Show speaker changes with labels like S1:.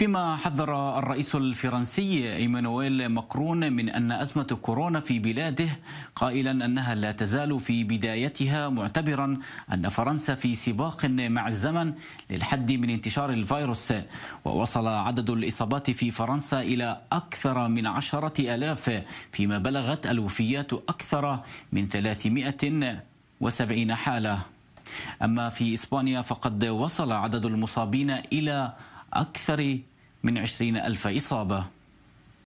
S1: فيما حذر الرئيس الفرنسي ايمانويل ماكرون من ان ازمه كورونا في بلاده قائلا انها لا تزال في بدايتها معتبرا ان فرنسا في سباق مع الزمن للحد من انتشار الفيروس ووصل عدد الاصابات في فرنسا الى اكثر من عشره الاف فيما بلغت الوفيات اكثر من 370 حاله اما في اسبانيا فقد وصل عدد المصابين الى أكثر من عشرين ألف إصابة